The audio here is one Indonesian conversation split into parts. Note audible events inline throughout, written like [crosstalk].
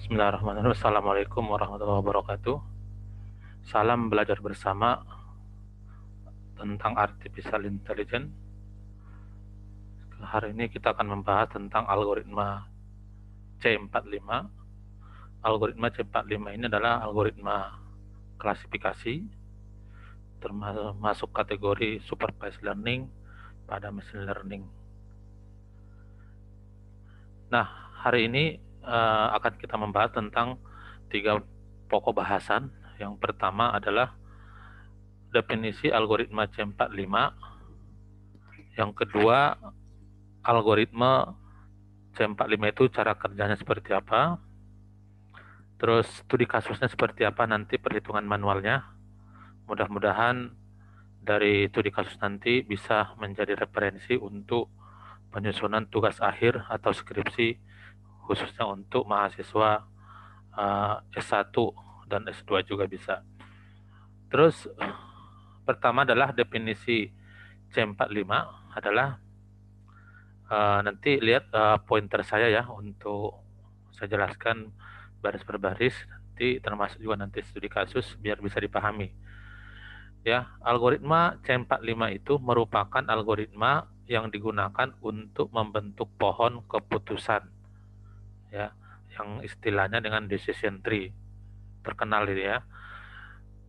Bismillahirrahmanirrahim. Assalamualaikum warahmatullahi wabarakatuh. Salam belajar bersama tentang artificial intelligence. Hari ini kita akan membahas tentang algoritma C45. Algoritma C45 ini adalah algoritma klasifikasi termasuk kategori supervised learning pada machine learning. Nah, hari ini uh, akan kita membahas tentang tiga pokok bahasan. Yang pertama adalah definisi algoritma C45. Yang kedua, algoritma C45 itu cara kerjanya seperti apa. Terus studi kasusnya seperti apa nanti perhitungan manualnya. Mudah-mudahan dari studi kasus nanti bisa menjadi referensi untuk penyusunan tugas akhir atau skripsi khususnya untuk mahasiswa uh, eh, S1 dan S2 juga bisa. Terus [clears throat] pertama adalah definisi C45 adalah uh, nanti lihat uh, pointer saya ya untuk saya jelaskan baris per baris nanti termasuk juga nanti studi kasus biar bisa dipahami. Ya, algoritma C45 itu merupakan algoritma yang digunakan untuk membentuk pohon keputusan ya yang istilahnya dengan decision tree terkenal itu ya.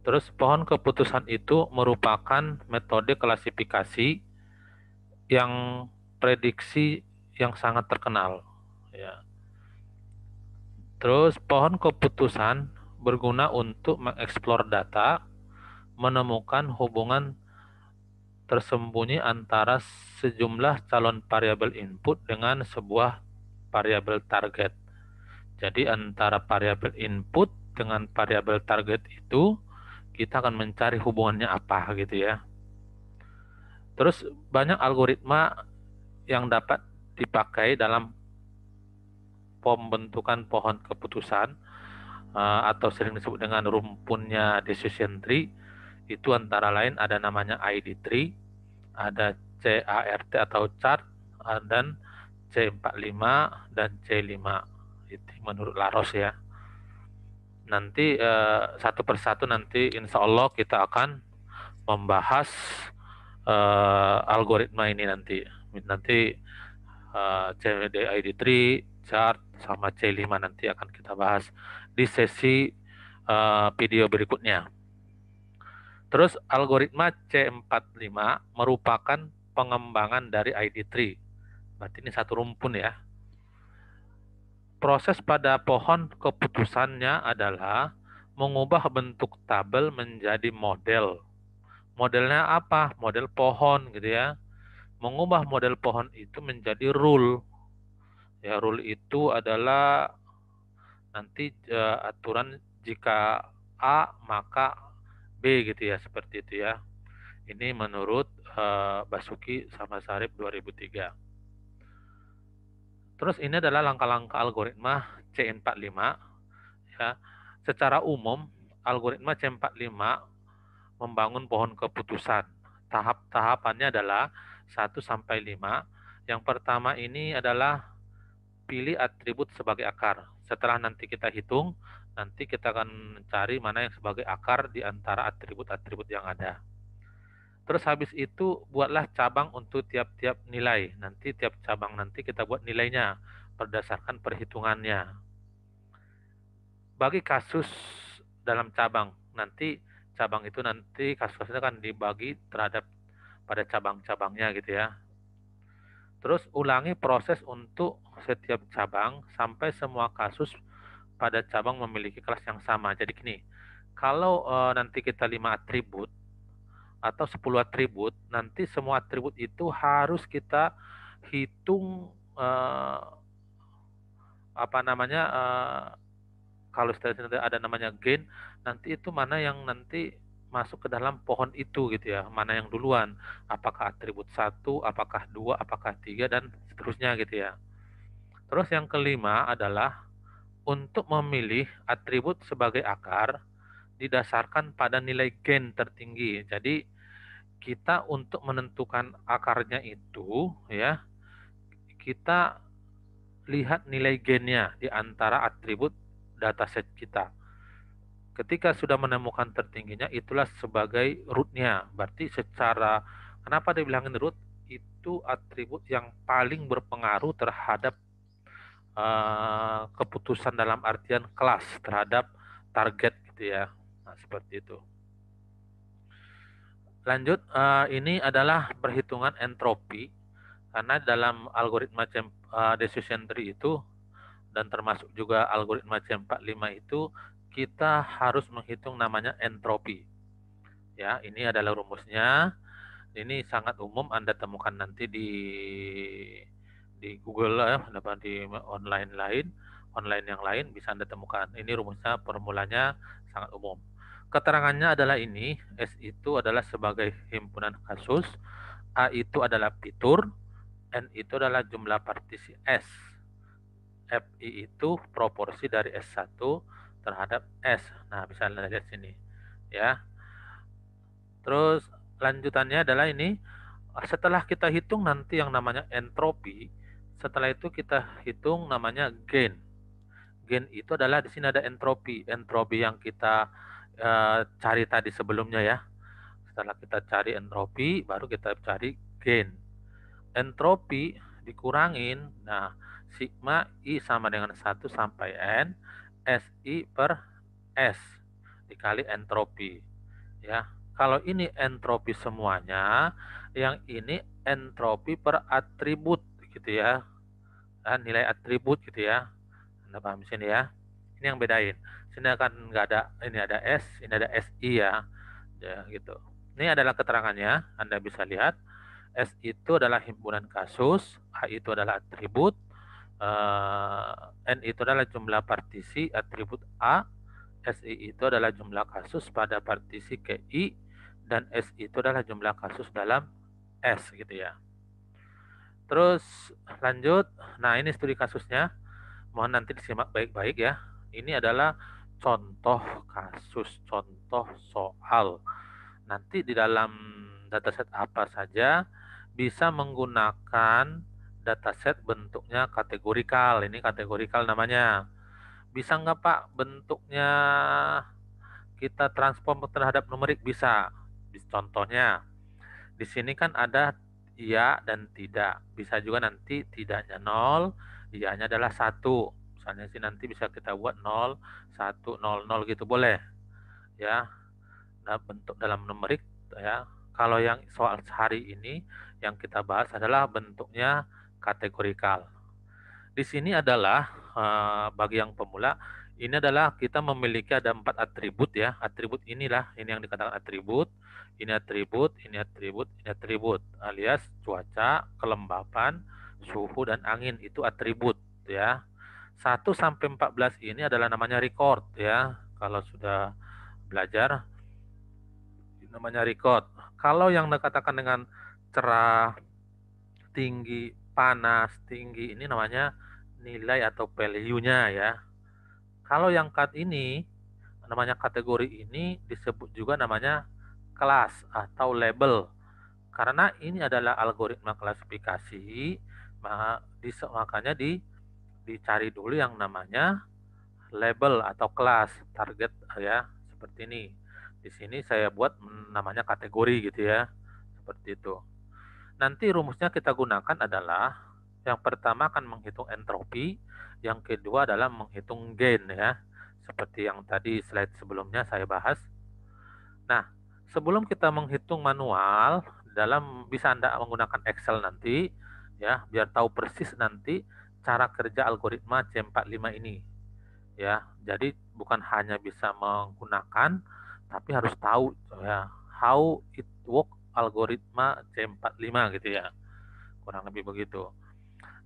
Terus pohon keputusan itu merupakan metode klasifikasi yang prediksi yang sangat terkenal ya. Terus pohon keputusan berguna untuk mengeksplor data, menemukan hubungan tersembunyi antara sejumlah calon variabel input dengan sebuah variabel target. Jadi antara variabel input dengan variabel target itu kita akan mencari hubungannya apa gitu ya. Terus banyak algoritma yang dapat dipakai dalam pembentukan pohon keputusan eh, atau sering disebut dengan rumpunnya decision tree itu antara lain ada namanya ID tree, ada CART atau chart dan C45 dan C5 itu menurut Laros ya nanti eh, satu persatu nanti insya Allah kita akan membahas eh, algoritma ini nanti nanti eh, cmdid 3 chart sama C5 nanti akan kita bahas di sesi eh, video berikutnya terus algoritma C45 merupakan pengembangan dari ID3 berarti ini satu rumpun ya. Proses pada pohon keputusannya adalah mengubah bentuk tabel menjadi model. Modelnya apa? Model pohon gitu ya. Mengubah model pohon itu menjadi rule. Ya, rule itu adalah nanti uh, aturan jika A maka B gitu ya, seperti itu ya. Ini menurut uh, Basuki sama Sarip 2003. Terus ini adalah langkah-langkah algoritma C45 ya. Secara umum algoritma C45 membangun pohon keputusan. Tahap-tahapannya adalah 1 sampai 5. Yang pertama ini adalah pilih atribut sebagai akar. Setelah nanti kita hitung, nanti kita akan cari mana yang sebagai akar di antara atribut-atribut yang ada. Terus habis itu buatlah cabang untuk tiap-tiap nilai. Nanti tiap cabang nanti kita buat nilainya berdasarkan perhitungannya. Bagi kasus dalam cabang, nanti cabang itu nanti kasus-kasusnya kan dibagi terhadap pada cabang-cabangnya gitu ya. Terus ulangi proses untuk setiap cabang sampai semua kasus pada cabang memiliki kelas yang sama. Jadi gini, kalau e, nanti kita lima atribut, atau 10 atribut, nanti semua atribut itu harus kita hitung eh, apa namanya eh, kalau istilahnya ada namanya gain, nanti itu mana yang nanti masuk ke dalam pohon itu gitu ya, mana yang duluan, apakah atribut satu, apakah dua, apakah tiga dan seterusnya gitu ya. Terus yang kelima adalah untuk memilih atribut sebagai akar didasarkan pada nilai gain tertinggi. Jadi kita untuk menentukan akarnya itu ya kita lihat nilai gennya di antara atribut dataset kita. Ketika sudah menemukan tertingginya itulah sebagai rootnya. Berarti secara kenapa dibilangin root itu atribut yang paling berpengaruh terhadap uh, keputusan dalam artian kelas terhadap target gitu ya. Nah, seperti itu. Lanjut, eh, ini adalah perhitungan entropi karena dalam algoritma jam, decision tree itu dan termasuk juga algoritma c 45 itu kita harus menghitung namanya entropi. Ya, ini adalah rumusnya. Ini sangat umum Anda temukan nanti di di Google ya, dapat di online lain, online yang lain bisa Anda temukan. Ini rumusnya formulanya sangat umum. Keterangannya adalah ini, S itu adalah sebagai himpunan kasus, A itu adalah fitur, N itu adalah jumlah partisi S. FI itu proporsi dari S1 terhadap S. Nah, bisa Anda lihat sini. Ya. Terus lanjutannya adalah ini, setelah kita hitung nanti yang namanya entropi, setelah itu kita hitung namanya gain. Gain itu adalah di sini ada entropi, entropi yang kita e, cari tadi sebelumnya ya. Setelah kita cari entropi, baru kita cari gain. Entropi dikurangin, nah sigma I sama dengan 1 sampai N, SI per S dikali entropi. Ya, kalau ini entropi semuanya, yang ini entropi per atribut gitu ya. Nah, nilai atribut gitu ya. Anda paham sini ya. Ini yang bedain sini akan nggak ada ini ada S ini ada SI ya ya gitu ini adalah keterangannya Anda bisa lihat S itu adalah himpunan kasus A itu adalah atribut eh, N itu adalah jumlah partisi atribut A SI itu adalah jumlah kasus pada partisi ke I dan S itu adalah jumlah kasus dalam S gitu ya terus lanjut nah ini studi kasusnya mohon nanti disimak baik-baik ya ini adalah contoh kasus, contoh soal. Nanti di dalam dataset apa saja bisa menggunakan dataset bentuknya kategorikal. Ini kategorikal namanya. Bisa nggak Pak bentuknya kita transform terhadap numerik? Bisa. Contohnya, di sini kan ada iya dan tidak. Bisa juga nanti tidaknya nol, iya-nya adalah satu misalnya sih nanti bisa kita buat 0 1 0 0 gitu boleh ya nah, bentuk dalam numerik ya kalau yang soal hari ini yang kita bahas adalah bentuknya kategorikal di sini adalah eh, bagi yang pemula ini adalah kita memiliki ada empat atribut ya atribut inilah ini yang dikatakan atribut ini atribut ini atribut ini atribut alias cuaca kelembapan suhu dan angin itu atribut ya 1 sampai 14 ini adalah namanya record ya. Kalau sudah belajar namanya record. Kalau yang dikatakan dengan cerah, tinggi, panas, tinggi ini namanya nilai atau value-nya ya. Kalau yang cut ini namanya kategori ini disebut juga namanya kelas atau label. Karena ini adalah algoritma klasifikasi, maka makanya di dicari dulu yang namanya label atau kelas target eh, ya seperti ini. Di sini saya buat namanya kategori gitu ya. Seperti itu. Nanti rumusnya kita gunakan adalah yang pertama akan menghitung entropi, yang kedua adalah menghitung gain ya. Seperti yang tadi slide sebelumnya saya bahas. Nah, sebelum kita menghitung manual dalam bisa Anda menggunakan Excel nanti ya, biar tahu persis nanti cara kerja algoritma C45 ini. Ya, jadi bukan hanya bisa menggunakan tapi harus tahu ya how it work algoritma C45 gitu ya. Kurang lebih begitu.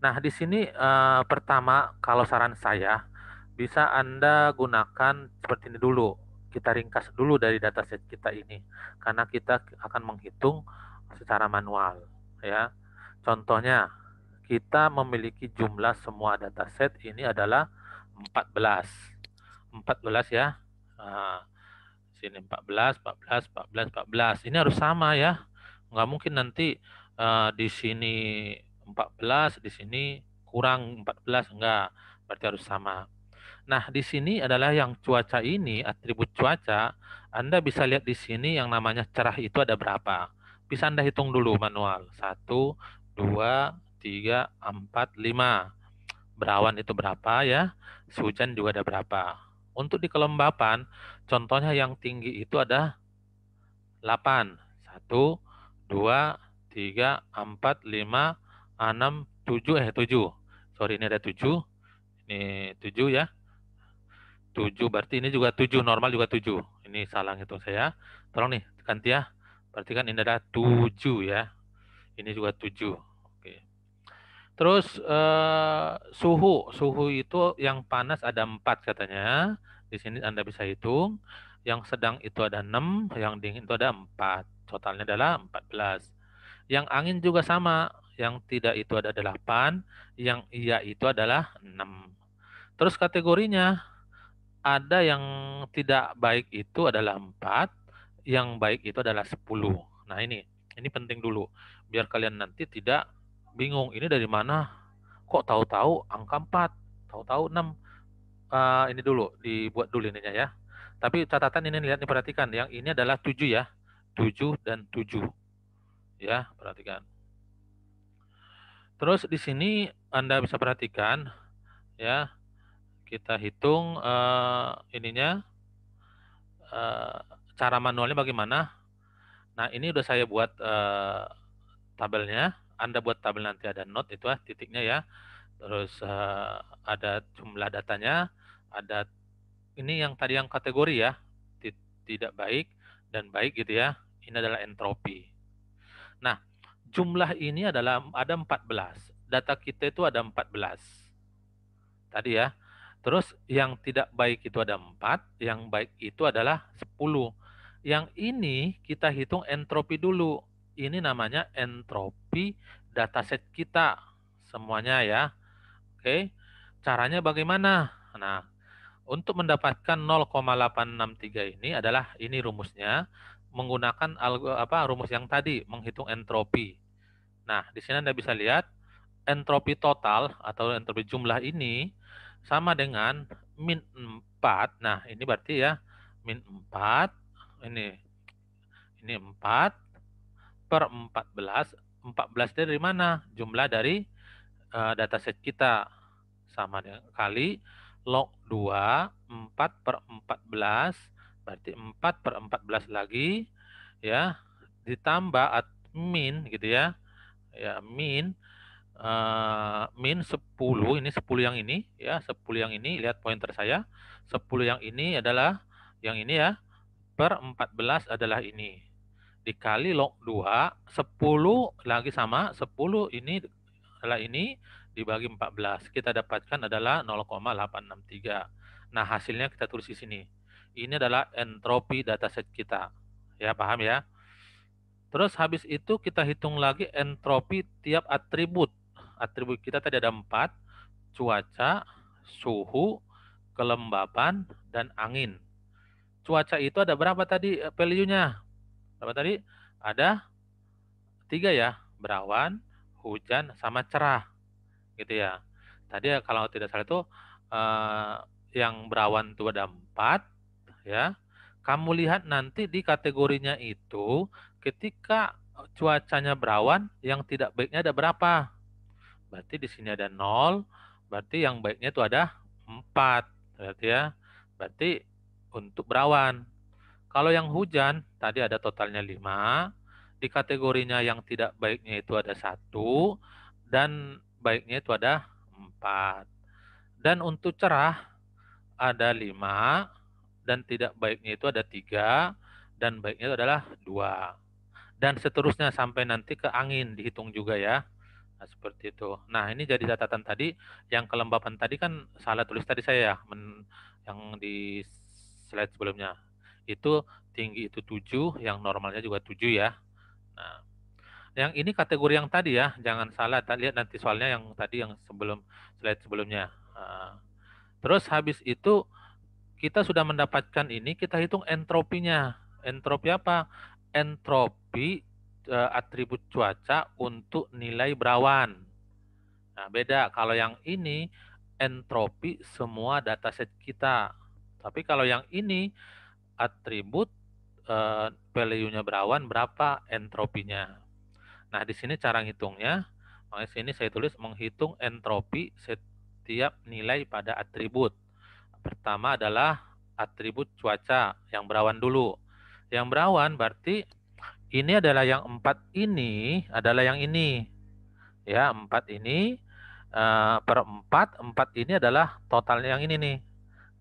Nah, di sini eh, pertama kalau saran saya bisa Anda gunakan seperti ini dulu. Kita ringkas dulu dari dataset kita ini karena kita akan menghitung secara manual ya. Contohnya kita memiliki jumlah semua dataset ini adalah 14. 14 ya. Nah, sini 14, 14, 14, 14. Ini harus sama ya. Nggak mungkin nanti uh, di sini 14, di sini kurang 14. Enggak. Berarti harus sama. Nah, di sini adalah yang cuaca ini, atribut cuaca. Anda bisa lihat di sini yang namanya cerah itu ada berapa. Bisa Anda hitung dulu manual. 1, 2, 3, 4, 5. Berawan itu berapa ya? Hujan juga ada berapa? Untuk di kelembapan, contohnya yang tinggi itu ada 8. 1, 2, 3, 4, 5, 6, 7, eh 7. Sorry, ini ada 7. Ini 7 ya. 7, berarti ini juga 7, normal juga 7. Ini salah itu saya. Tolong nih, ganti ya. Berarti kan ini ada 7 ya. Ini juga 7. Terus eh, suhu, suhu itu yang panas ada empat katanya. Di sini Anda bisa hitung. Yang sedang itu ada enam, yang dingin itu ada empat. Totalnya adalah empat belas. Yang angin juga sama. Yang tidak itu ada delapan, yang iya itu adalah enam. Terus kategorinya ada yang tidak baik itu adalah empat, yang baik itu adalah sepuluh. Nah ini, ini penting dulu biar kalian nanti tidak bingung ini dari mana kok tahu-tahu angka 4 tahu-tahu 6 uh, eh, ini dulu dibuat dulu ininya ya tapi catatan ini lihat perhatikan yang ini adalah 7 ya 7 dan 7 ya perhatikan terus di sini Anda bisa perhatikan ya kita hitung uh, ininya uh, cara manualnya bagaimana nah ini udah saya buat uh, tabelnya anda buat tabel nanti ada note itu ah titiknya ya. Terus uh, ada jumlah datanya, ada ini yang tadi yang kategori ya, tidak baik dan baik gitu ya. Ini adalah entropi. Nah, jumlah ini adalah ada 14. Data kita itu ada 14. Tadi ya. Terus yang tidak baik itu ada 4, yang baik itu adalah 10. Yang ini kita hitung entropi dulu ini namanya entropi dataset kita semuanya ya. Oke, caranya bagaimana? Nah, untuk mendapatkan 0,863 ini adalah ini rumusnya menggunakan apa rumus yang tadi menghitung entropi. Nah, di sini Anda bisa lihat entropi total atau entropi jumlah ini sama dengan min 4. Nah, ini berarti ya min 4 ini ini 4 per 14. 14 dari mana? Jumlah dari uh, eh, dataset kita. Sama dengan kali log 2, 4 per 14, berarti 4 per 14 lagi, ya, ditambah admin, gitu ya, ya, min, uh, min 10, ini 10 yang ini, ya, 10 yang ini, lihat pointer saya, 10 yang ini adalah, yang ini ya, per 14 adalah ini, dikali log 2, 10 lagi sama, 10 ini adalah ini dibagi 14. Kita dapatkan adalah 0,863. Nah, hasilnya kita tulis di sini. Ini adalah entropi dataset kita. Ya, paham ya? Terus habis itu kita hitung lagi entropi tiap atribut. Atribut kita tadi ada 4, cuaca, suhu, kelembapan, dan angin. Cuaca itu ada berapa tadi eh, value-nya? apa tadi ada tiga ya berawan hujan sama cerah gitu ya tadi ya kalau tidak salah itu eh, yang berawan itu ada empat ya kamu lihat nanti di kategorinya itu ketika cuacanya berawan yang tidak baiknya ada berapa berarti di sini ada nol berarti yang baiknya itu ada empat berarti ya berarti untuk berawan kalau yang hujan tadi ada totalnya 5, di kategorinya yang tidak baiknya itu ada satu dan baiknya itu ada 4. Dan untuk cerah ada 5 dan tidak baiknya itu ada 3 dan baiknya itu adalah 2. Dan seterusnya sampai nanti ke angin dihitung juga ya. Nah, seperti itu. Nah, ini jadi catatan tadi yang kelembapan tadi kan salah tulis tadi saya ya men, yang di slide sebelumnya itu tinggi itu 7, yang normalnya juga 7 ya. Nah, yang ini kategori yang tadi ya, jangan salah lihat nanti soalnya yang tadi yang sebelum slide sebelumnya. terus habis itu kita sudah mendapatkan ini, kita hitung entropinya. Entropi apa? Entropi e, atribut cuaca untuk nilai berawan. Nah, beda kalau yang ini entropi semua dataset kita. Tapi kalau yang ini atribut uh, value-nya berawan berapa entropinya. Nah, di sini cara ngitungnya, makanya sini saya tulis menghitung entropi setiap nilai pada atribut. Pertama adalah atribut cuaca yang berawan dulu. Yang berawan berarti ini adalah yang empat ini adalah yang ini. Ya, empat ini eh, per empat, empat ini adalah totalnya yang ini nih.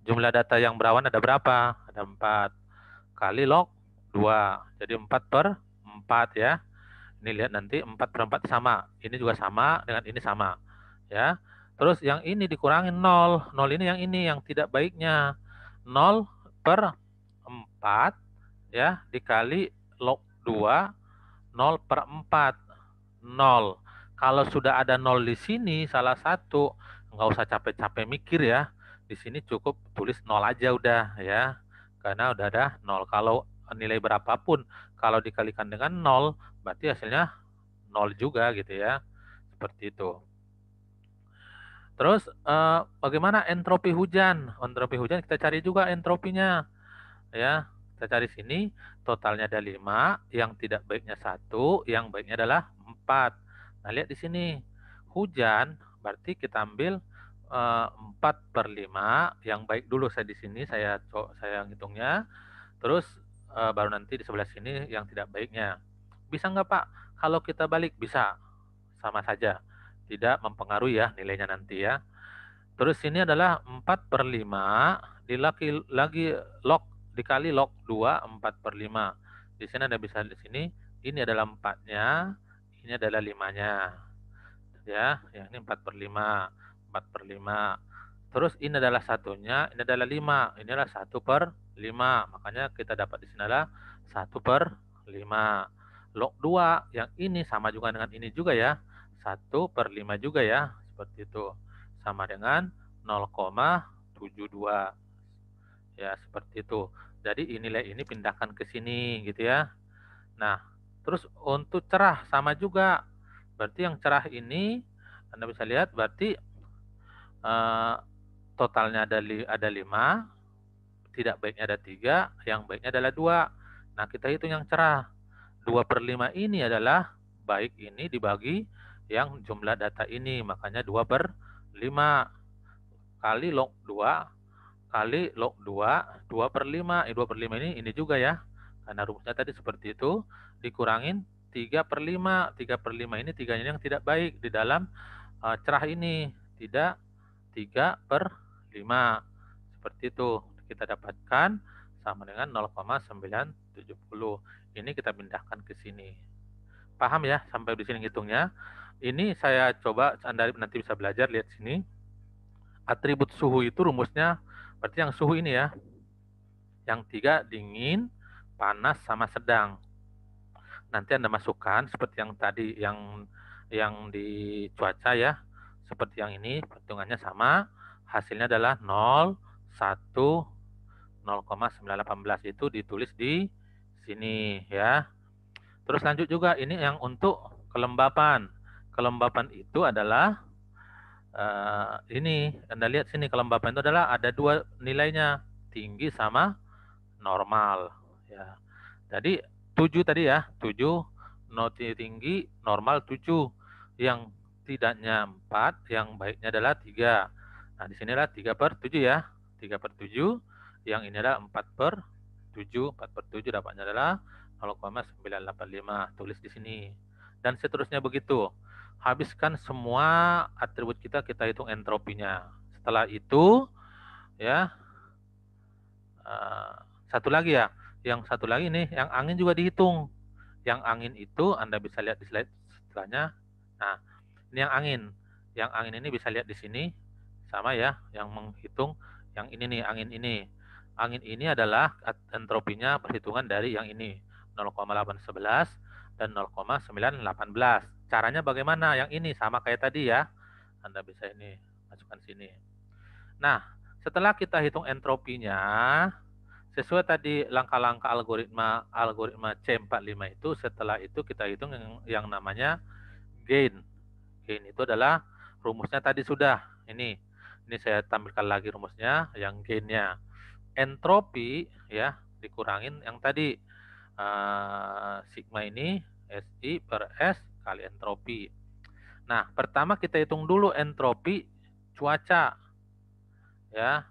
Jumlah data yang berawan ada berapa? ada 4 kali log dua jadi empat per empat ya ini lihat nanti empat per empat sama ini juga sama dengan ini sama ya terus yang ini dikurangin nol nol ini yang ini yang tidak baiknya nol per empat ya dikali log dua nol per empat nol kalau sudah ada nol di sini salah satu nggak usah capek-capek mikir ya di sini cukup tulis nol aja udah ya karena udah ada nol. Kalau nilai berapapun kalau dikalikan dengan nol berarti hasilnya nol juga gitu ya. Seperti itu. Terus eh, bagaimana entropi hujan? Entropi hujan kita cari juga entropinya. Ya, kita cari sini totalnya ada 5, yang tidak baiknya satu, yang baiknya adalah empat Nah, lihat di sini. Hujan berarti kita ambil 4 eh, per 5 yang baik dulu saya di sini saya saya ngitungnya terus uh, baru nanti di sebelah sini yang tidak baiknya bisa nggak Pak kalau kita balik bisa sama saja tidak mempengaruhi ya nilainya nanti ya terus ini adalah 4 per 5 dilagi lagi log dikali log 2 4 per 5 di sini ada bisa di sini ini adalah 4 nya ini adalah 5 nya ya, ya ini 4 per 5 4 per 5. Terus ini adalah satunya, ini adalah 5. Ini adalah 1 per 5. Makanya kita dapat di sini adalah 1 per 5. Log 2 yang ini sama juga dengan ini juga ya. 1 per 5 juga ya. Seperti itu. Sama dengan 0,72. Ya, seperti itu. Jadi nilai ini pindahkan ke sini gitu ya. Nah, terus untuk cerah sama juga. Berarti yang cerah ini Anda bisa lihat berarti Eh, totalnya ada li, ada lima, tidak baiknya ada tiga, yang baiknya adalah dua. Nah kita hitung yang cerah. Dua per lima ini adalah baik ini dibagi yang jumlah data ini, makanya dua per lima kali log dua kali log dua dua per lima eh, 2 per lima ini ini juga ya karena rumusnya tadi seperti itu dikurangin 3 per 5 3 per 5 ini tiganya yang tidak baik di dalam eh, cerah ini tidak 3 per 5. Seperti itu kita dapatkan sama dengan 0,970. Ini kita pindahkan ke sini. Paham ya sampai di sini hitungnya? Ini saya coba Anda nanti bisa belajar lihat sini. Atribut suhu itu rumusnya berarti yang suhu ini ya. Yang tiga dingin, panas sama sedang. Nanti Anda masukkan seperti yang tadi yang yang di cuaca ya seperti yang ini hitungannya sama hasilnya adalah 0 1 0,918 itu ditulis di sini ya terus lanjut juga ini yang untuk kelembapan kelembapan itu adalah uh, ini Anda lihat sini kelembapan itu adalah ada dua nilainya tinggi sama normal ya. Jadi 7 tadi ya, 7 noti tinggi normal 7 yang setidaknya 4, yang baiknya adalah 3. Nah, di sinilah 3 per 7 ya. 3 per 7, yang ini adalah 4 per 7. 4 per 7 dapatnya adalah 0,985. Tulis di sini. Dan seterusnya begitu. Habiskan semua atribut kita, kita hitung entropinya. Setelah itu, ya, uh, satu lagi ya. Yang satu lagi nih, yang angin juga dihitung. Yang angin itu Anda bisa lihat di slide setelahnya. Nah, ini yang angin. Yang angin ini bisa lihat di sini sama ya, yang menghitung yang ini nih angin ini. Angin ini adalah entropinya perhitungan dari yang ini 0,811 dan 0,918. Caranya bagaimana? Yang ini sama kayak tadi ya. Anda bisa ini masukkan sini. Nah, setelah kita hitung entropinya, sesuai tadi langkah-langkah algoritma algoritma C45 itu setelah itu kita hitung yang, yang namanya gain gain itu adalah rumusnya tadi sudah. Ini ini saya tampilkan lagi rumusnya yang gainnya entropi ya dikurangin yang tadi uh, sigma ini SI per S kali entropi. Nah, pertama kita hitung dulu entropi cuaca. Ya,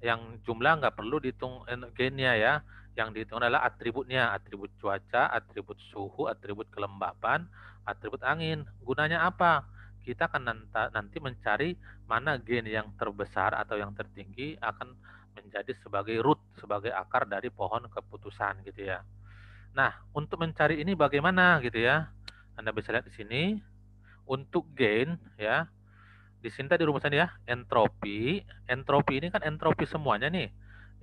yang jumlah nggak perlu dihitung gainnya ya yang dihitung adalah atributnya, atribut cuaca, atribut suhu, atribut kelembapan, atribut angin. Gunanya apa? Kita akan nanti mencari mana gen yang terbesar atau yang tertinggi akan menjadi sebagai root, sebagai akar dari pohon keputusan gitu ya. Nah, untuk mencari ini bagaimana gitu ya? Anda bisa lihat di sini untuk gain ya. Di sini tadi rumusan ya, entropi. Entropi ini kan entropi semuanya nih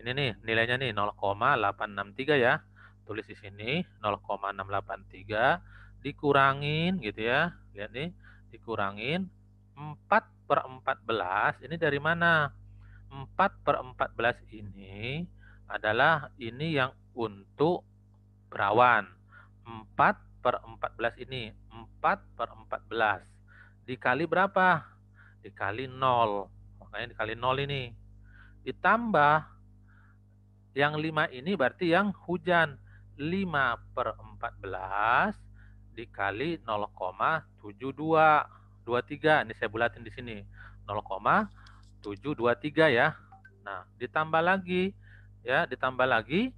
ini nih nilainya nih 0,863 ya tulis di sini 0,683 dikurangin gitu ya lihat nih dikurangin 4 per 14 ini dari mana 4 per 14 ini adalah ini yang untuk perawan 4 per 14 ini 4 per 14 dikali berapa dikali 0 makanya dikali 0 ini ditambah yang 5 ini berarti yang hujan. 5 per 14 dikali 0,7223. Ini saya bulatin di sini. 0,723 ya. Nah, ditambah lagi ya, ditambah lagi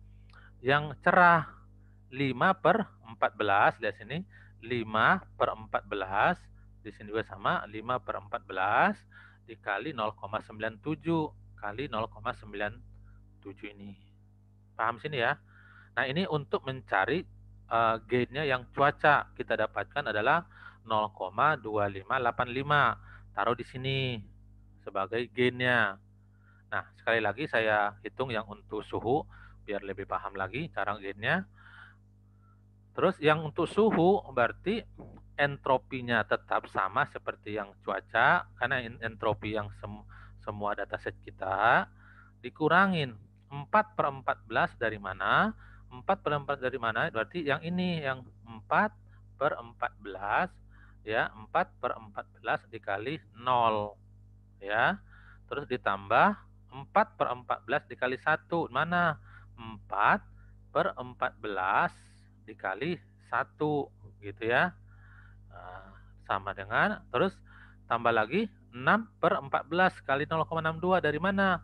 yang cerah 5 per 14 lihat sini 5 per 14 di sini juga sama 5 per 14 dikali 0,97 kali 0,97 ini paham sini ya. Nah, ini untuk mencari uh, gainnya yang cuaca kita dapatkan adalah 0,2585. Taruh di sini sebagai gainnya. Nah, sekali lagi saya hitung yang untuk suhu biar lebih paham lagi cara gainnya. Terus yang untuk suhu berarti entropinya tetap sama seperti yang cuaca karena entropi yang sem semua dataset kita dikurangin 4 per 14 dari mana? 4 per 14 dari mana? Berarti yang ini, yang 4 per 14, ya 4 per 14 dikali 0, ya. Terus ditambah 4 per 14 dikali 1, mana? 4 per 14 dikali 1, gitu ya. Nah, sama dengan, terus tambah lagi 6 per 14 kali 0,62 dari mana?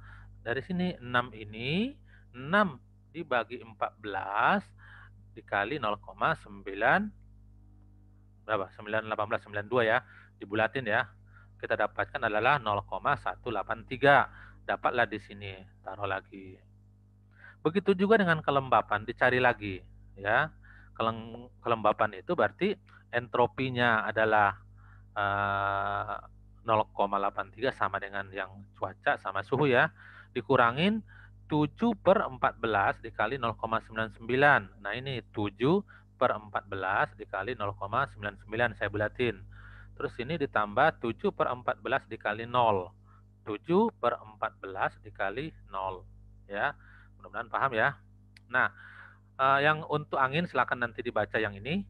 Dari sini 6 ini 6 dibagi 14 dikali 0,9 berapa? belas sembilan 92 ya. Dibulatin ya. Kita dapatkan adalah 0,183. Dapatlah di sini. Taruh lagi. Begitu juga dengan kelembapan dicari lagi ya. Kelembapan itu berarti entropinya adalah uh, eh, 0,83 sama dengan yang cuaca sama suhu ya dikurangin 7 per 14 dikali 0,99. Nah ini 7 per 14 dikali 0,99 saya bulatin. Terus ini ditambah 7 per 14 dikali 0. 7 per 14 dikali 0. Ya, mudah-mudahan paham ya. Nah, uh, yang untuk angin silahkan nanti dibaca yang ini.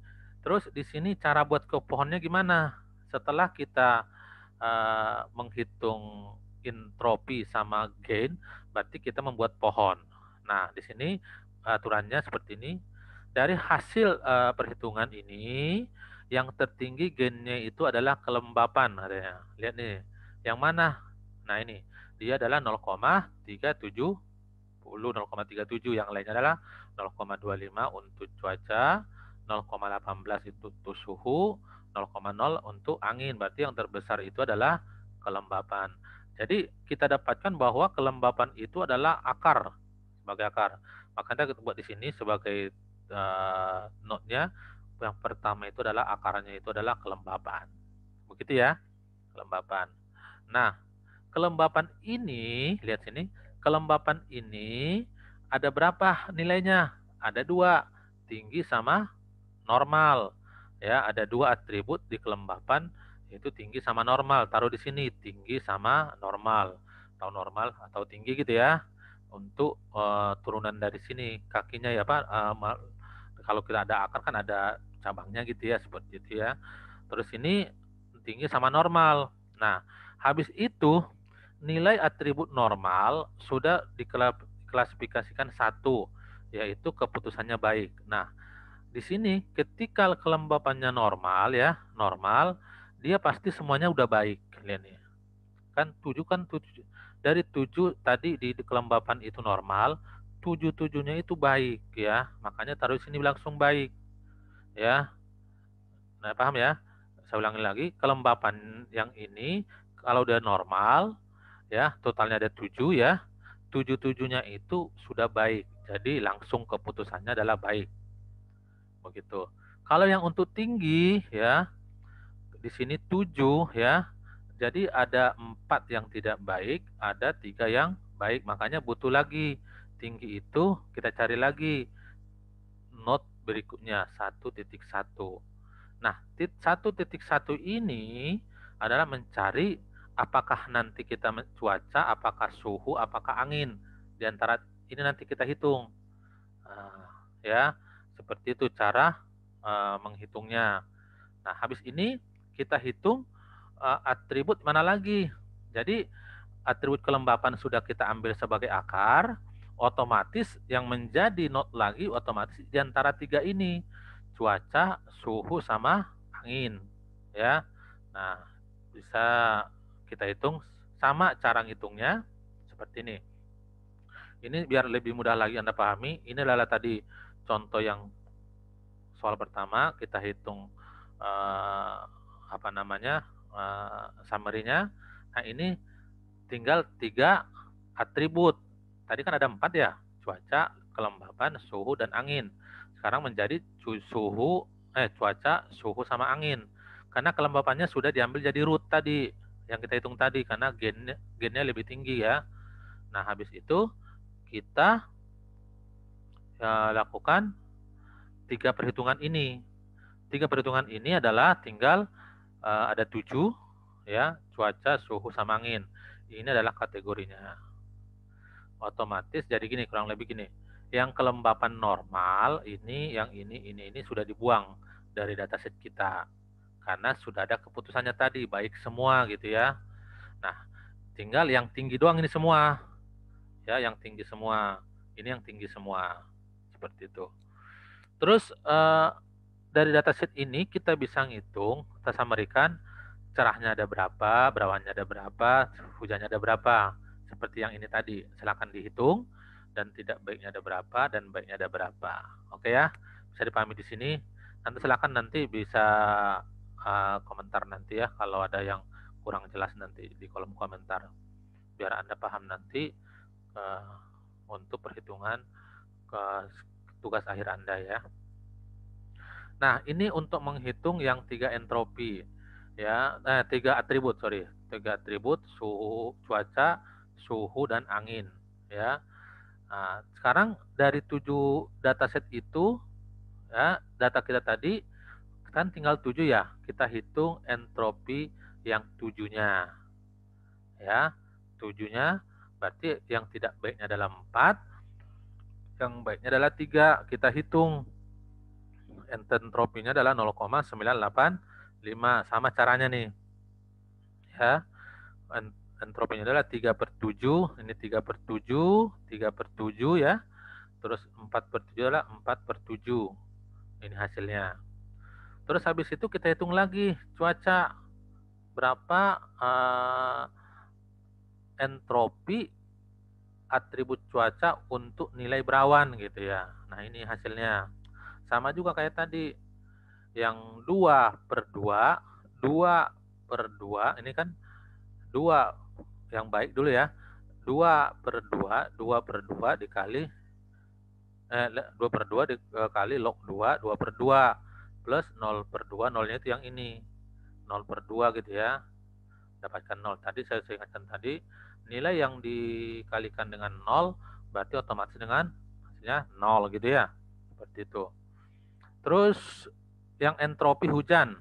Terus di sini cara buat ke pohonnya gimana? Setelah kita uh, menghitung entropi sama gain, berarti kita membuat pohon. Nah, di sini aturannya seperti ini. Dari hasil uh, perhitungan ini, yang tertinggi gainnya itu adalah kelembapan adanya. Lihat nih, yang mana? Nah ini, dia adalah 0,37 0,37 yang lainnya adalah 0,25 untuk cuaca 0,18 itu untuk suhu 0,0 untuk angin berarti yang terbesar itu adalah kelembapan jadi kita dapatkan bahwa kelembapan itu adalah akar sebagai akar. Makanya kita buat di sini sebagai uh, eh, notnya yang pertama itu adalah akarnya itu adalah kelembapan. Begitu ya, kelembapan. Nah, kelembapan ini lihat sini, kelembapan ini ada berapa nilainya? Ada dua, tinggi sama normal. Ya, ada dua atribut di kelembapan itu tinggi sama normal. Taruh di sini tinggi sama normal, atau normal atau tinggi gitu ya. Untuk uh, turunan dari sini kakinya ya Pak. Uh, kalau kita ada akar kan ada cabangnya gitu ya seperti itu ya. Terus ini tinggi sama normal. Nah, habis itu nilai atribut normal sudah diklasifikasikan satu, yaitu keputusannya baik. Nah, di sini ketika kelembapannya normal ya, normal, dia pasti semuanya udah baik kalian ya kan tujuh kan tujuh dari tujuh tadi di, kelembapan itu normal tujuh tujuhnya itu baik ya makanya taruh sini langsung baik ya nah paham ya saya ulangi lagi kelembapan yang ini kalau udah normal ya totalnya ada tujuh ya tujuh tujuhnya itu sudah baik jadi langsung keputusannya adalah baik begitu kalau yang untuk tinggi ya di sini tujuh ya. Jadi ada empat yang tidak baik, ada tiga yang baik. Makanya butuh lagi tinggi itu kita cari lagi not berikutnya 1.1. Nah, 1.1 ini adalah mencari apakah nanti kita cuaca, apakah suhu, apakah angin. Di antara ini nanti kita hitung. Uh, ya, seperti itu cara uh, menghitungnya. Nah, habis ini kita hitung uh, atribut mana lagi. Jadi atribut kelembapan sudah kita ambil sebagai akar, otomatis yang menjadi not lagi otomatis di antara tiga ini cuaca, suhu sama angin, ya. Nah, bisa kita hitung sama cara hitungnya seperti ini. Ini biar lebih mudah lagi Anda pahami. Ini adalah tadi contoh yang soal pertama kita hitung uh, apa namanya uh, summary-nya. Nah ini tinggal tiga atribut. Tadi kan ada empat ya, cuaca, kelembapan, suhu dan angin. Sekarang menjadi suhu, eh cuaca, suhu sama angin. Karena kelembapannya sudah diambil jadi root tadi yang kita hitung tadi karena gennya gennya lebih tinggi ya. Nah habis itu kita ya, lakukan tiga perhitungan ini. Tiga perhitungan ini adalah tinggal uh, ada tujuh ya cuaca suhu sama angin ini adalah kategorinya otomatis jadi gini kurang lebih gini yang kelembapan normal ini yang ini ini ini sudah dibuang dari dataset kita karena sudah ada keputusannya tadi baik semua gitu ya nah tinggal yang tinggi doang ini semua ya yang tinggi semua ini yang tinggi semua seperti itu terus uh, dari dataset ini kita bisa ngitung, kita samarkan cerahnya ada berapa, berawannya ada berapa, hujannya ada berapa. Seperti yang ini tadi, silakan dihitung dan tidak baiknya ada berapa dan baiknya ada berapa. Oke ya, bisa dipahami di sini. Nanti silakan nanti bisa uh, komentar nanti ya kalau ada yang kurang jelas nanti di kolom komentar biar anda paham nanti uh, untuk perhitungan ke eh, tugas akhir anda ya. Nah, ini untuk menghitung yang tiga entropi, ya, eh, tiga atribut, sorry, tiga atribut suhu, cuaca, suhu dan angin, ya. Nah, sekarang dari tujuh dataset itu, ya, data kita tadi kan tinggal tujuh ya, kita hitung entropi yang tujuhnya, ya, tujuhnya berarti yang tidak baiknya adalah empat, yang baiknya adalah tiga, kita hitung ententropinya adalah 0,985 sama caranya nih ya entropinya adalah 3 per 7 ini 3 per 7 3 per 7 ya terus 4 per 7 adalah 4 per 7 ini hasilnya terus habis itu kita hitung lagi cuaca berapa uh, eh, entropi atribut cuaca untuk nilai berawan gitu ya nah ini hasilnya sama juga kayak tadi yang dua per dua dua per dua ini kan dua yang baik dulu ya dua per dua dua per dua dikali eh, dua per dua dikali log dua dua per dua plus nol per dua nolnya itu yang ini nol per dua gitu ya dapatkan nol tadi saya ingatkan tadi nilai yang dikalikan dengan nol berarti otomatis dengan hasilnya nol gitu ya seperti itu Terus yang entropi hujan.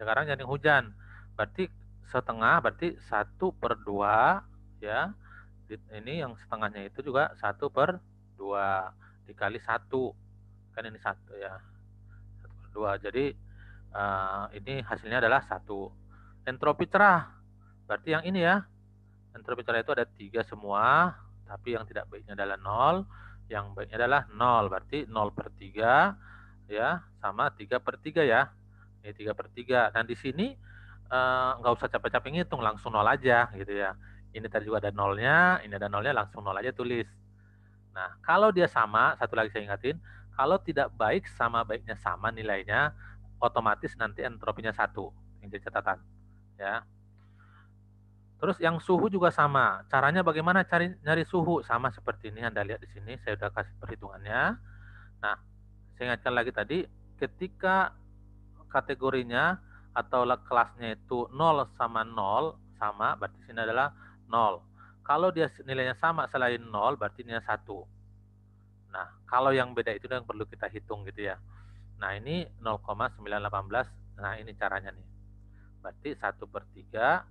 Sekarang jadi hujan. Berarti setengah berarti 1 per 2 ya. Ini yang setengahnya itu juga 1 per 2 dikali 1. Kan ini 1 ya. 1 per 2. Jadi uh, ini hasilnya adalah 1. Entropi cerah. Berarti yang ini ya. Entropi cerah itu ada 3 semua. Tapi yang tidak baiknya adalah 0. Yang baiknya adalah 0. Berarti 0 per 3 ya sama 3 per 3 ya ini 3 per 3 dan di sini nggak eh, nggak usah capek-capek ngitung langsung nol aja gitu ya ini tadi juga ada nolnya ini ada nolnya langsung nol aja tulis nah kalau dia sama satu lagi saya ingatin kalau tidak baik sama baiknya sama nilainya otomatis nanti entropinya satu ini jadi catatan ya Terus yang suhu juga sama. Caranya bagaimana cari nyari suhu sama seperti ini Anda lihat di sini saya sudah kasih perhitungannya. Nah, saya ingatkan lagi tadi, ketika kategorinya atau kelasnya itu 0 sama 0 sama berarti sini adalah 0. Kalau dia nilainya sama selain 0 berarti nilainya 1. Nah, kalau yang beda itu yang perlu kita hitung gitu ya. Nah, ini 0,918. Nah, ini caranya nih. Berarti 1 per 3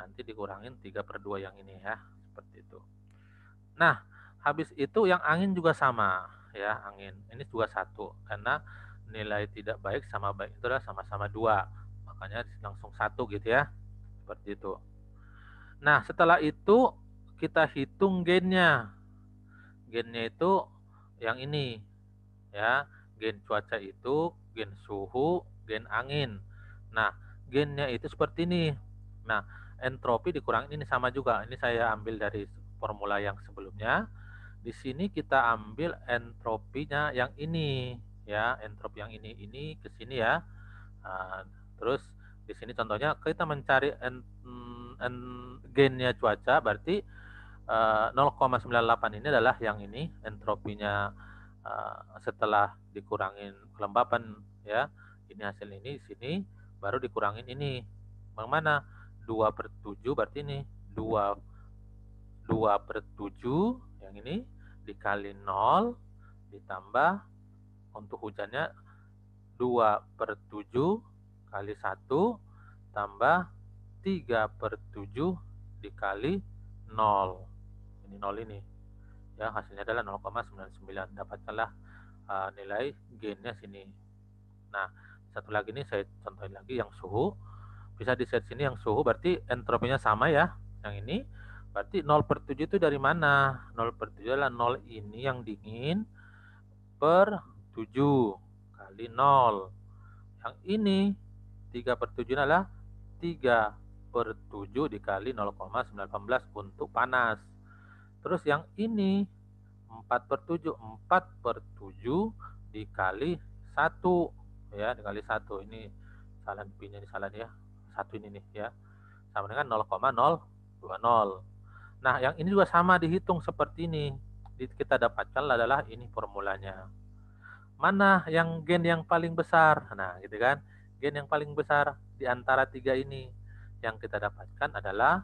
nanti dikurangin 3 per 2 yang ini ya. Seperti itu. Nah, habis itu yang angin juga sama ya angin. Ini dua satu karena nilai tidak baik sama baik itu adalah sama-sama dua. Makanya langsung satu gitu ya. Seperti itu. Nah, setelah itu kita hitung gennya. Gennya itu yang ini. Ya, gen cuaca itu gen suhu, gen angin. Nah, gennya itu seperti ini. Nah, entropi dikurangin ini sama juga. Ini saya ambil dari formula yang sebelumnya di sini kita ambil entropinya yang ini ya, entropi yang ini ini ke sini ya. Nah, terus di sini contohnya kita mencari n, mm, n gainnya cuaca berarti uh, eh, 0,98 ini adalah yang ini entropinya uh, setelah dikurangin kelembapan ya ini hasil ini di sini baru dikurangin ini yang mana 2 per 7 berarti ini 2 2 per 7 yang ini dikali 0 ditambah untuk hujannya 2 per 7 kali 1 tambah 3 per 7 dikali 0 ini 0 ini ya hasilnya adalah 0,99 dapatkanlah uh, nilai gainnya sini nah satu lagi ini saya contohin lagi yang suhu bisa di set sini yang suhu berarti entropinya sama ya yang ini Berarti 0 per 7 itu dari mana? 0 per 7 adalah 0 ini yang dingin per 7 kali 0. Yang ini 3 per 7 adalah 3 per 7 dikali 0,918 untuk panas. Terus yang ini 4 per 7, 4 per 7 dikali 1 ya, dikali 1. Ini salah pinnya ini salah ya. 1 ini nih ya. Sama dengan 0,020. Nah, yang ini juga sama dihitung seperti ini. Kita dapatkan adalah ini formulanya. Mana yang gen yang paling besar? Nah, gitu kan. Gen yang paling besar di antara tiga ini. Yang kita dapatkan adalah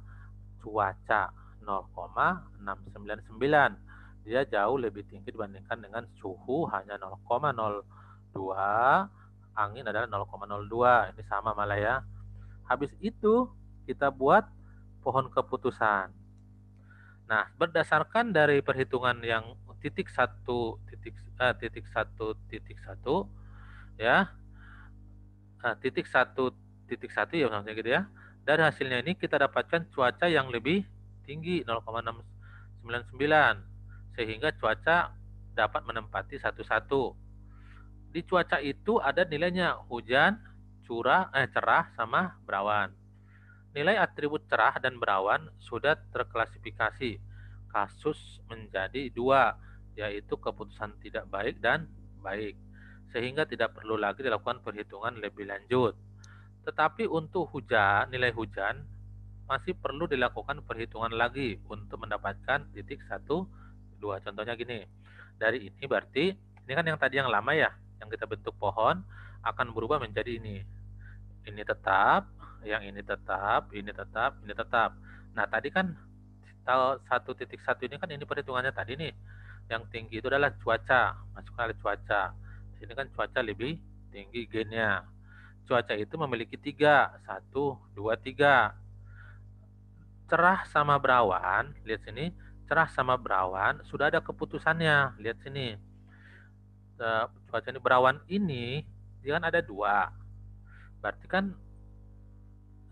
cuaca 0,699. Dia jauh lebih tinggi dibandingkan dengan suhu hanya 0,02. Angin adalah 0,02. Ini sama malah ya. Habis itu kita buat pohon keputusan Nah, berdasarkan dari perhitungan yang titik satu titik eh, titik satu titik satu ya nah, titik satu titik satu ya maksudnya gitu ya dari hasilnya ini kita dapatkan cuaca yang lebih tinggi 0,699 sehingga cuaca dapat menempati satu satu di cuaca itu ada nilainya hujan curah eh cerah sama berawan Nilai atribut cerah dan berawan sudah terklasifikasi. Kasus menjadi dua, yaitu keputusan tidak baik dan baik, sehingga tidak perlu lagi dilakukan perhitungan lebih lanjut. Tetapi untuk hujan, nilai hujan masih perlu dilakukan perhitungan lagi untuk mendapatkan titik satu dua. Contohnya gini, dari ini berarti ini kan yang tadi yang lama ya, yang kita bentuk pohon akan berubah menjadi ini. Ini tetap, yang ini tetap, ini tetap, ini tetap. Nah, tadi kan satu titik satu ini kan ini perhitungannya tadi nih. Yang tinggi itu adalah cuaca, masuk alat cuaca. Sini kan cuaca lebih tinggi gennya. Cuaca itu memiliki tiga, satu, dua, tiga. Cerah sama berawan, lihat sini. Cerah sama berawan sudah ada keputusannya, lihat sini. Eh, cuaca ini berawan ini, dia kan ada dua. Berarti kan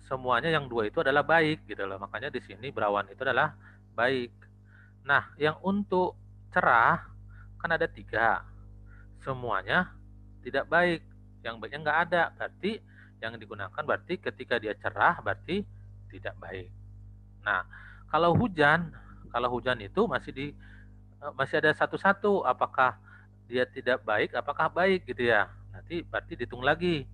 semuanya yang dua itu adalah baik gitu loh. Makanya di sini berawan itu adalah baik. Nah, yang untuk cerah kan ada tiga. Semuanya tidak baik. Yang baiknya nggak ada. Berarti yang digunakan berarti ketika dia cerah berarti tidak baik. Nah, kalau hujan, kalau hujan itu masih di eh, masih ada satu-satu apakah dia tidak baik apakah baik gitu ya. Nanti berarti ditung lagi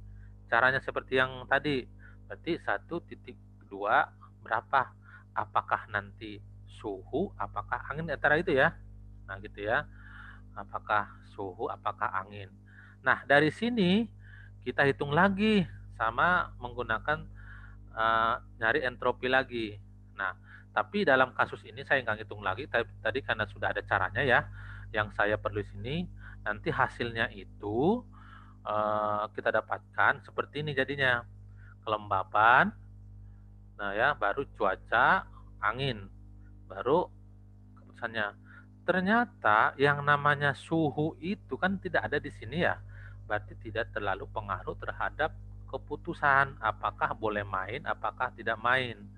caranya seperti yang tadi Berarti satu titik dua berapa? Apakah nanti suhu, apakah angin antara itu ya? Nah, gitu ya. Apakah suhu, apakah angin. Nah, dari sini kita hitung lagi sama menggunakan uh, nyari entropi lagi. Nah, tapi dalam kasus ini saya nggak hitung lagi tadi karena sudah ada caranya ya. Yang saya perlu sini nanti hasilnya itu eh, kita dapatkan seperti ini jadinya kelembapan, nah ya baru cuaca, angin, baru keputusannya. Ternyata yang namanya suhu itu kan tidak ada di sini ya, berarti tidak terlalu pengaruh terhadap keputusan apakah boleh main, apakah tidak main.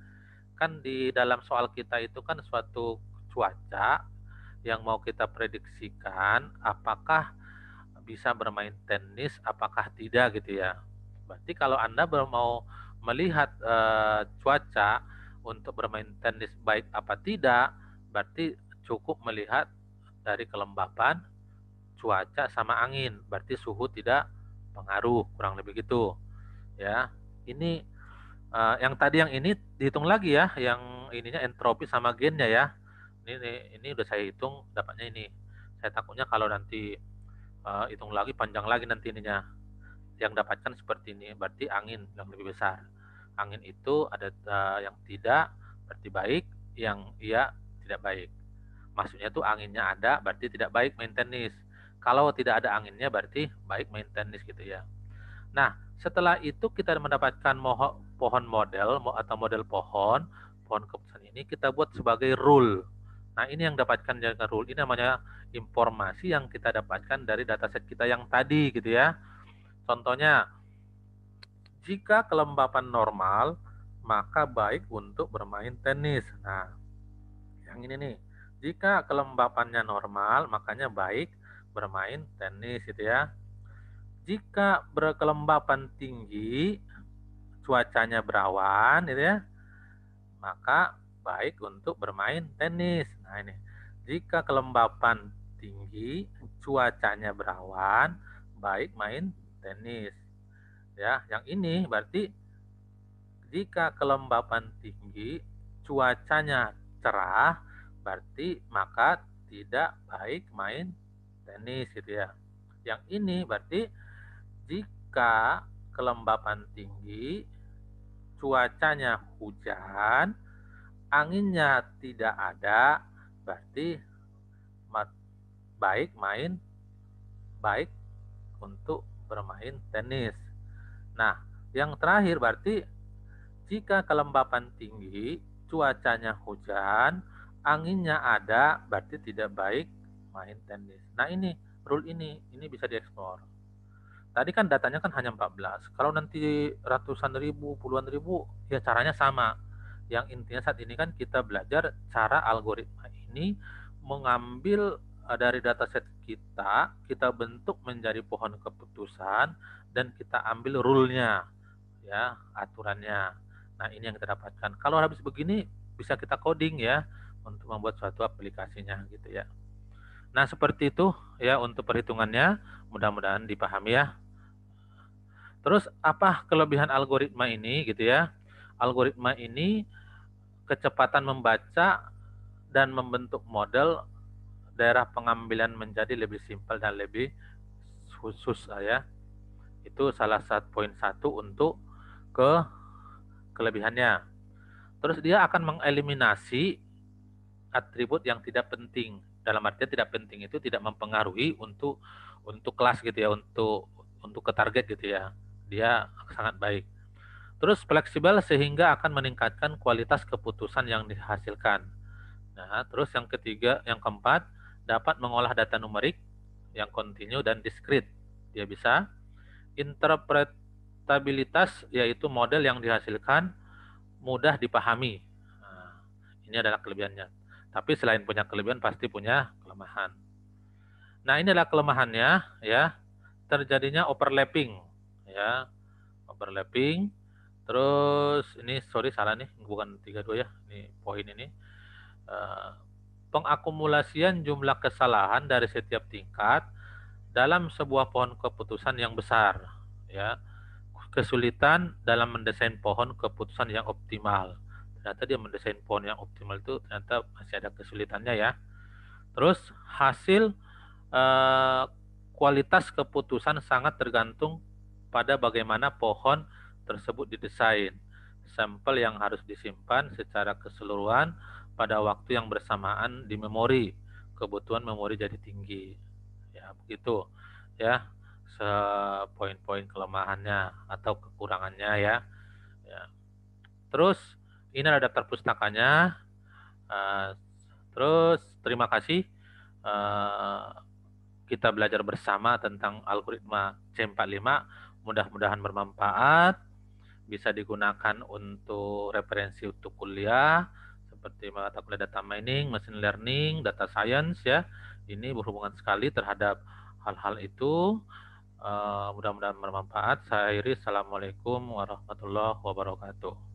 Kan di dalam soal kita itu kan suatu cuaca yang mau kita prediksikan apakah bisa bermain tenis, apakah tidak gitu ya. Berarti kalau Anda mau melihat uh, cuaca untuk bermain tenis baik apa tidak, berarti cukup melihat dari kelembapan, cuaca sama angin. Berarti suhu tidak pengaruh, kurang lebih gitu. Ya. Ini uh, yang tadi yang ini dihitung lagi ya, yang ininya entropi sama gennya ya. Ini ini, ini udah saya hitung dapatnya ini. Saya takutnya kalau nanti uh, hitung lagi panjang lagi nanti ininya yang dapatkan seperti ini berarti angin yang lebih besar angin itu ada uh, yang tidak berarti baik yang iya tidak baik maksudnya tuh anginnya ada berarti tidak baik maintenance kalau tidak ada anginnya berarti baik maintenance gitu ya nah setelah itu kita mendapatkan moho, pohon model atau model pohon pohon keputusan ini kita buat sebagai rule Nah, ini yang dapatkan jaga rule ini namanya informasi yang kita dapatkan dari dataset kita yang tadi gitu ya. Contohnya, jika kelembapan normal, maka baik untuk bermain tenis. Nah, yang ini nih, jika kelembapannya normal, makanya baik bermain tenis gitu ya. Jika berkelembapan tinggi, cuacanya berawan gitu ya, maka baik untuk bermain tenis. Nah, ini. Jika kelembapan tinggi, cuacanya berawan, baik main tenis. Ya, yang ini berarti jika kelembapan tinggi, cuacanya cerah, berarti maka tidak baik main tenis gitu ya. Yang ini berarti jika kelembapan tinggi, cuacanya hujan, anginnya tidak ada, berarti baik main baik untuk bermain tenis. Nah, yang terakhir berarti jika kelembapan tinggi, cuacanya hujan, anginnya ada, berarti tidak baik main tenis. Nah, ini rule ini, ini bisa dieksplor. Tadi kan datanya kan hanya 14. Kalau nanti ratusan ribu, puluhan ribu, ya caranya sama. Yang intinya saat ini kan kita belajar cara algoritma ini mengambil Eh, dari dataset kita, kita bentuk menjadi pohon keputusan dan kita ambil rule-nya, ya aturannya. Nah ini yang kita dapatkan. Kalau habis begini bisa kita coding ya untuk membuat suatu aplikasinya gitu ya. Nah seperti itu ya untuk perhitungannya. Mudah-mudahan dipahami ya. Terus apa kelebihan algoritma ini gitu ya? Algoritma ini kecepatan membaca dan membentuk model daerah pengambilan menjadi lebih simpel dan lebih khusus ya. Itu salah satu poin satu untuk ke kelebihannya. Terus dia akan mengeliminasi atribut yang tidak penting. Dalam artian tidak penting itu tidak mempengaruhi untuk untuk kelas gitu ya, untuk untuk ke target gitu ya. Dia sangat baik. Terus fleksibel sehingga akan meningkatkan kualitas keputusan yang dihasilkan. Nah, terus yang ketiga, yang keempat, dapat mengolah data numerik yang kontinu dan diskrit. Dia bisa interpretabilitas yaitu model yang dihasilkan mudah dipahami. Nah, ini adalah kelebihannya. Tapi selain punya kelebihan pasti punya kelemahan. Nah, ini adalah kelemahannya ya. Terjadinya overlapping ya. Overlapping Terus ini sorry salah nih, bukan 32 ya. Ini poin ini. Eh, pengakumulasian jumlah kesalahan dari setiap tingkat dalam sebuah pohon keputusan yang besar ya kesulitan dalam mendesain pohon keputusan yang optimal ternyata dia mendesain pohon yang optimal itu ternyata masih ada kesulitannya ya terus hasil eh, kualitas keputusan sangat tergantung pada bagaimana pohon tersebut didesain sampel yang harus disimpan secara keseluruhan pada waktu yang bersamaan di memori. Kebutuhan memori jadi tinggi. Ya, begitu. Ya, poin-poin kelemahannya atau kekurangannya ya. ya. Terus ini ada daftar pustakanya. Uh, terus terima kasih uh, kita belajar bersama tentang algoritma C45. Mudah-mudahan bermanfaat, bisa digunakan untuk referensi untuk kuliah seperti mata kuliah data mining, machine learning, data science ya. Ini berhubungan sekali terhadap hal-hal itu. Uh, mudah-mudahan bermanfaat. Saya Iris, Assalamualaikum warahmatullahi wabarakatuh.